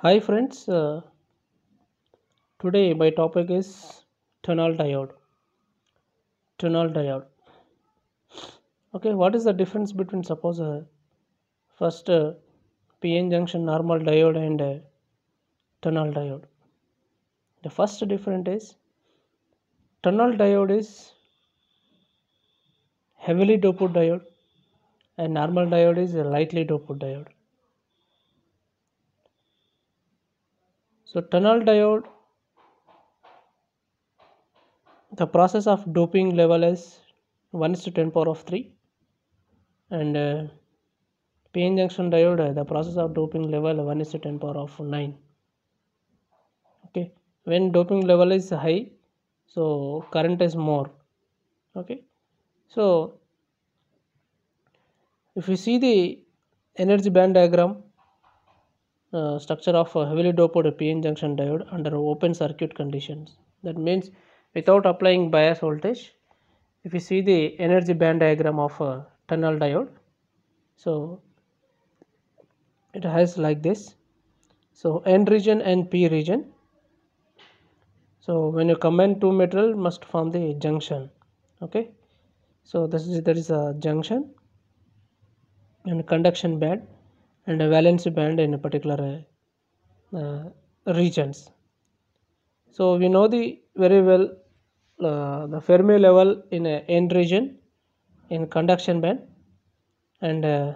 hi friends uh, today my topic is tunnel diode tunnel diode okay what is the difference between suppose uh, first uh, pn junction normal diode and uh, tunnel diode the first difference is tunnel diode is heavily doped diode and normal diode is a lightly doped diode So tunnel diode, the process of doping level is 1 is to 10 power of 3 and uh, PN junction diode, uh, the process of doping level 1 is to 10 power of 9. Okay, when doping level is high, so current is more. Okay, so if you see the energy band diagram uh, structure of a heavily doped p-n junction diode under open circuit conditions that means without applying bias voltage if you see the energy band diagram of a tunnel diode so it has like this so n region and p region so when you combine two metal must form the junction okay so this is there is a junction and conduction band and a valence band in a particular uh, regions. So we know the very well uh, the Fermi level in a n region in conduction band and uh,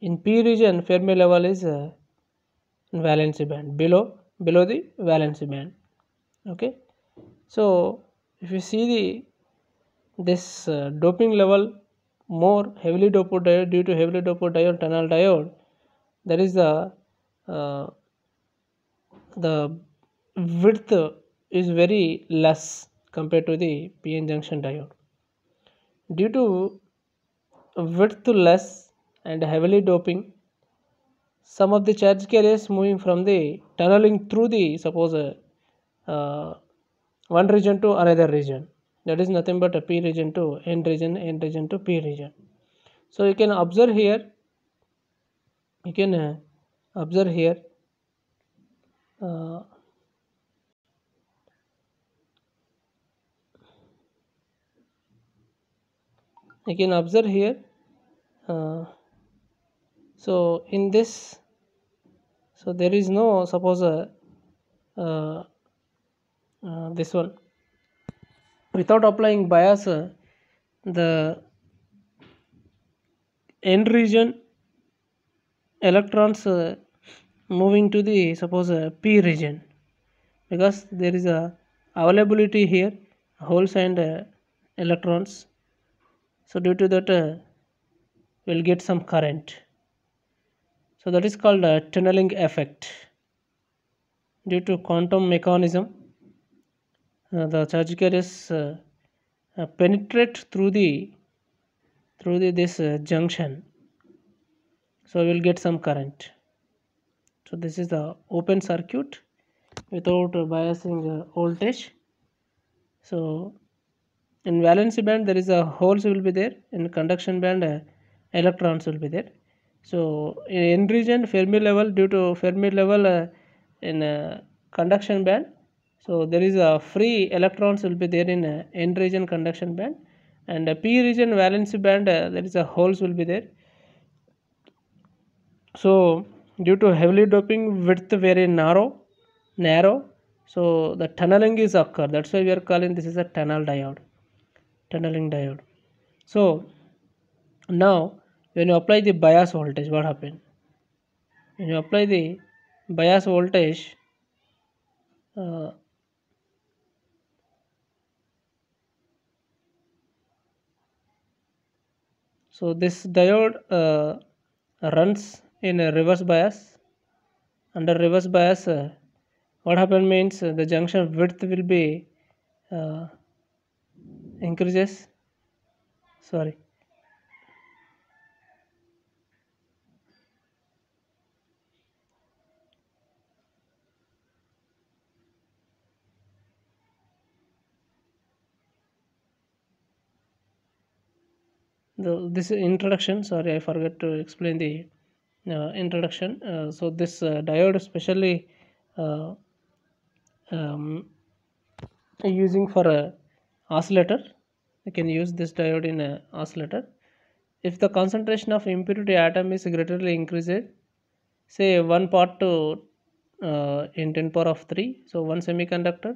in P region Fermi level is uh, band below below the valence band okay so if you see the this uh, doping level more heavily doped diode due to heavily doped diode tunnel diode that is the uh, the width is very less compared to the pn junction diode due to width less and heavily doping some of the charge carriers moving from the tunneling through the suppose uh, one region to another region that is nothing but a p region to n region n region to p region so you can observe here you can uh, observe here uh, you can observe here uh, so in this so there is no suppose uh, uh, uh this one without applying bias the n region electrons uh, moving to the suppose uh, p region because there is a availability here holes and uh, electrons so due to that uh, we'll get some current so that is called a tunneling effect due to quantum mechanism uh, the charger is uh, uh, penetrate through the through the, this junction so we'll get some current so this is the open circuit without biasing voltage so in valence band there is a holes will be there in conduction band uh, electrons will be there so in region fermi level due to fermi level uh, in uh, conduction band so there is a free electrons will be there in n region conduction band and p region valence band uh, there is a holes will be there. So due to heavily doping width very narrow, narrow. So the tunneling is occur. That's why we are calling this is a tunnel diode, tunneling diode. So now when you apply the bias voltage, what happen? When you apply the bias voltage. Uh, so this diode uh, runs in reverse bias under reverse bias uh, what happens means uh, the junction width will be uh, increases sorry the, this introduction sorry I forgot to explain the uh, introduction uh, so this uh, diode especially uh, um, using for a oscillator you can use this diode in a oscillator if the concentration of impurity atom is greatly increased say 1 part to uh, in 10 power of 3 so one semiconductor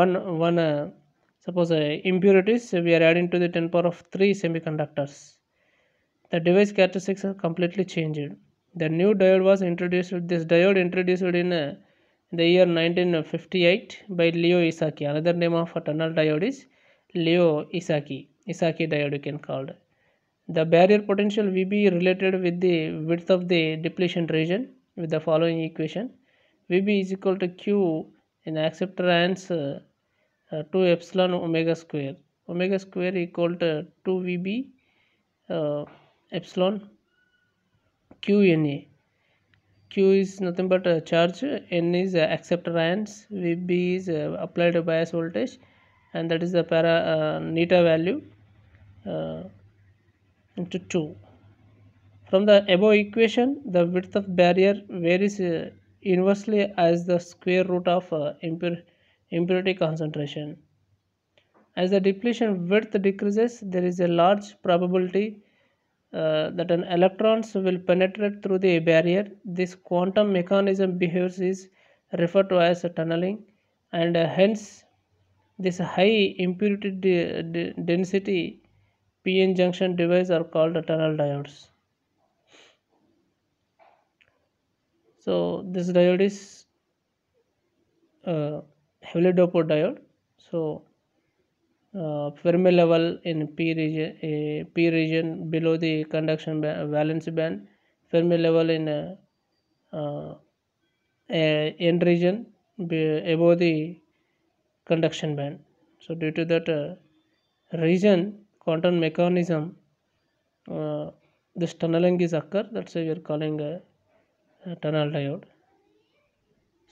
one one uh, Suppose uh, impurities we are adding to the 10 power of 3 semiconductors. The device characteristics are completely changed. The new diode was introduced, this diode introduced in uh, the year 1958 by Leo Isaki. Another name of a tunnel diode is Leo Isaki. Isaki diode you can called. The barrier potential Vb related with the width of the depletion region with the following equation. Vb is equal to Q in acceptor and uh, uh, 2 epsilon omega square omega square equal to 2 vb uh, epsilon Q N A. Q is nothing but a charge n is uh, acceptor ions vb is uh, applied bias voltage and that is the para uh, neta value uh, into 2 from the above equation the width of barrier varies uh, inversely as the square root of uh, impure impurity concentration. As the depletion width decreases, there is a large probability uh, that an electrons will penetrate through the barrier. This quantum mechanism behaves is referred to as tunneling and uh, hence this high impurity density PN junction device are called tunnel diodes. So this diode is uh, heavily doped diode so uh, Fermi level in P region uh, P region below the conduction band, valence band Fermi level in uh, uh, n region above the conduction band so due to that uh, region quantum mechanism uh, this tunneling is occur that's why we are calling a, a tunnel diode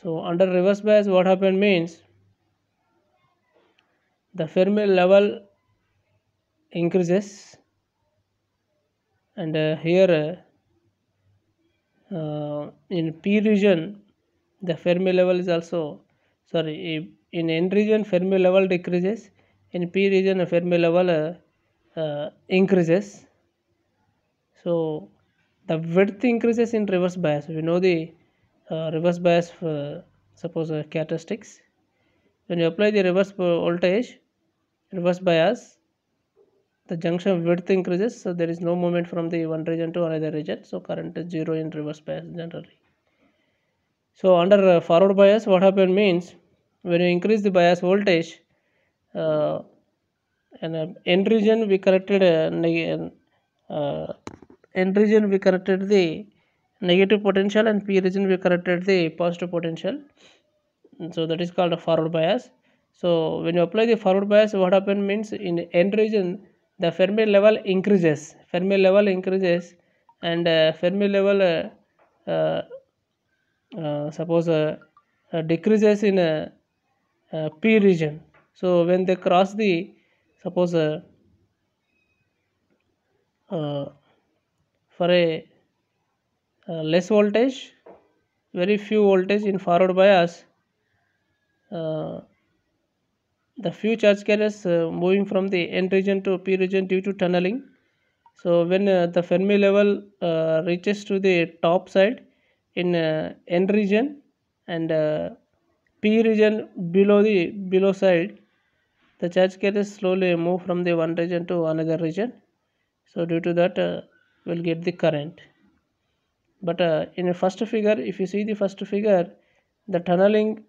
so under reverse bias what happened means the Fermi level increases and uh, here uh, uh, in P region the Fermi level is also sorry in N region Fermi level decreases in P region Fermi level uh, uh, increases so the width increases in reverse bias we know the uh, reverse bias for, suppose characteristics when you apply the reverse voltage reverse bias the junction width increases so there is no movement from the one region to another region so current is zero in reverse bias generally so under uh, forward bias what happened means when you increase the bias voltage uh, and uh, end region we corrected uh, end uh, uh, region we corrected the negative potential and p region we corrected the positive potential so that is called a forward bias so when you apply the forward bias, what happens means in end region, the Fermi level increases. Fermi level increases and uh, Fermi level uh, uh, uh suppose uh, decreases in P region. So when they cross the suppose for a uh, less voltage very few voltage in forward bias uh, the few charge carriers uh, moving from the N region to P region due to tunneling. So when uh, the Fermi level uh, reaches to the top side in N region and P region below the below side, the charge carriers slowly move from the one region to another region. So due to that, uh, we'll get the current. But uh, in the first figure, if you see the first figure, the tunneling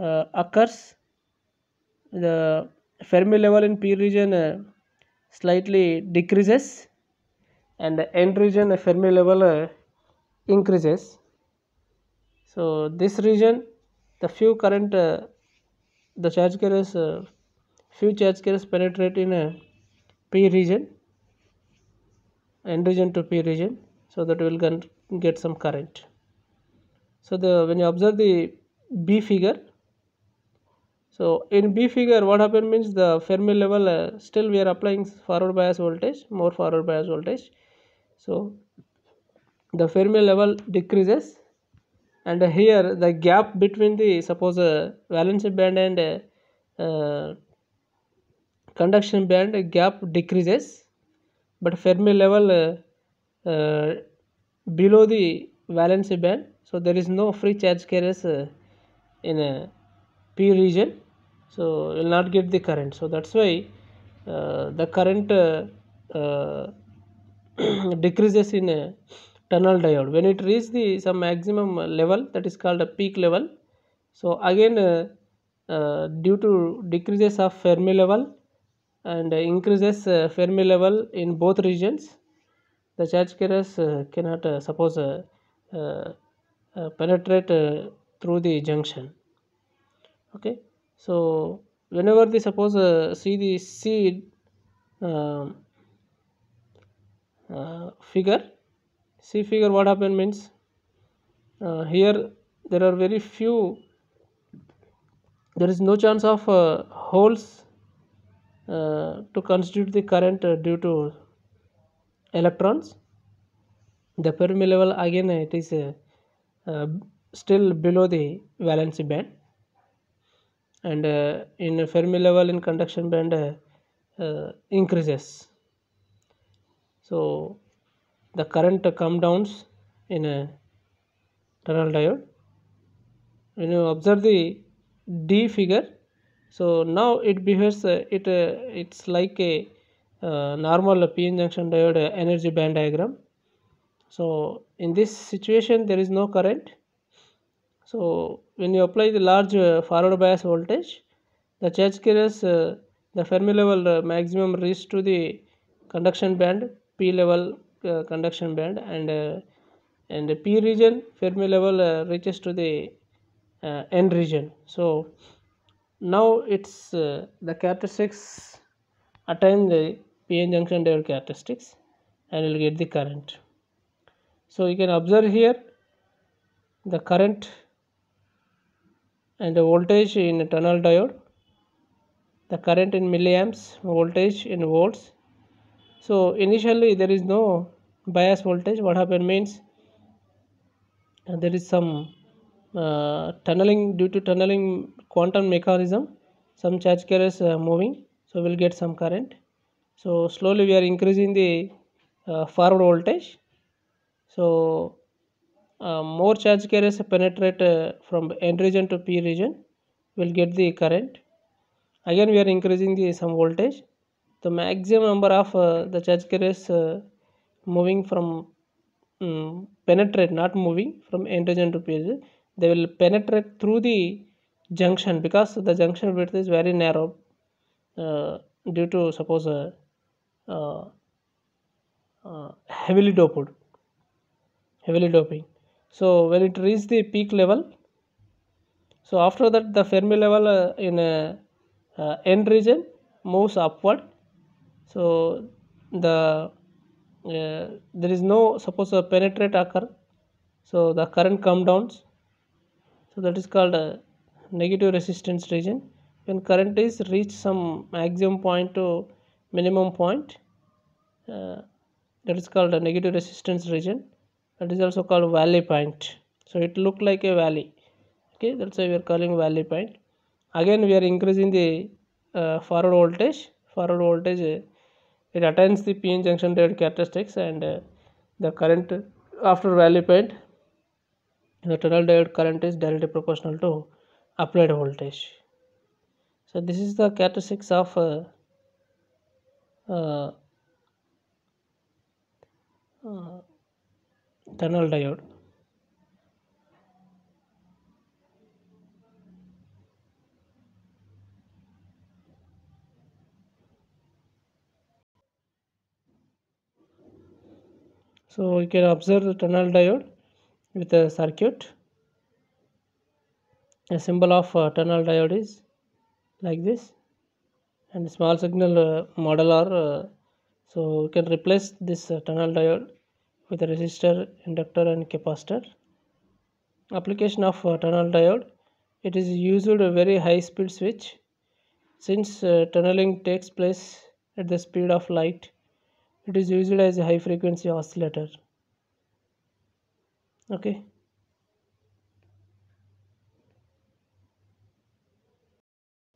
uh, occurs the Fermi level in P region uh, slightly decreases and the N region uh, Fermi level uh, increases. So this region the few current uh, the charge carriers uh, few charge carriers penetrate in a uh, P region N region to P region so that will get some current. So the when you observe the B figure so in B figure what happened means the Fermi level uh, still we are applying forward bias voltage more forward bias voltage. So the Fermi level decreases and uh, here the gap between the suppose uh, valence band and uh, uh conduction band gap decreases but Fermi level uh, uh, below the valence band so there is no free charge carriers in a p region so you will not get the current so that's why uh, the current uh, uh, decreases in a uh, tunnel diode when it reaches the some maximum level that is called a peak level so again due to decreases of Fermi level and increases Fermi level in both regions the charge carriers cannot suppose uh, uh, penetrate uh, through the junction okay so whenever they suppose uh, see the seed um, uh, figure see figure what happened means uh, here there are very few there is no chance of uh, holes uh, to constitute the current uh, due to electrons the permeable level again it is uh, still below the valency band and uh, in Fermi level in conduction band uh, uh, increases so the current come downs in a tunnel diode when you observe the D figure so now it behaves uh, it uh, it's like a uh, normal p-n junction diode energy band diagram so in this situation there is no current so when you apply the large uh, forward bias voltage, the charge carriers, uh, the Fermi level uh, maximum reach to the conduction band P level uh, conduction band and uh, and P region Fermi level uh, reaches to the N region. So now it's the characteristics attain the PN junction diode characteristics and you'll get the current. So you can observe here the current and the voltage in tunnel diode the current in milliamps voltage in volts so initially there is no bias voltage what happened means uh, there is some uh, tunneling due to tunneling quantum mechanism some charge carriers are moving so we'll get some current so slowly we are increasing the uh, forward voltage so uh, more charge carriers penetrate uh, from N region to P region we will get the current again we are increasing the some voltage the maximum number of uh, the charge carriers uh, moving from um, penetrate not moving from N region to P region they will penetrate through the junction because the junction width is very narrow uh, due to suppose uh, uh, uh heavily doped heavily doping so when it reaches the peak level so after that the fermi level uh, in a uh, uh, end region moves upward so the uh, there is no suppose a penetrate occur so the current come downs so that is called a uh, negative resistance region when current is reach some maximum point to minimum point that is called a negative resistance region that is also called valley point so it look like a valley okay that's why we are calling valley point again we are increasing the uh, forward voltage forward voltage uh, it attains the p-n junction diode characteristics and uh, the current after valley point the tunnel diode current is directly proportional to applied voltage so this is the characteristics of uh, uh, tunnel diode so you can observe the tunnel diode with a circuit a symbol of uh, tunnel diode is like this and small signal uh, model are uh, so you can replace this tunnel diode with a resistor, inductor and capacitor. Application of uh, tunnel diode. It is used a very high speed switch. Since uh, tunneling takes place at the speed of light, it is used as a high frequency oscillator. Okay.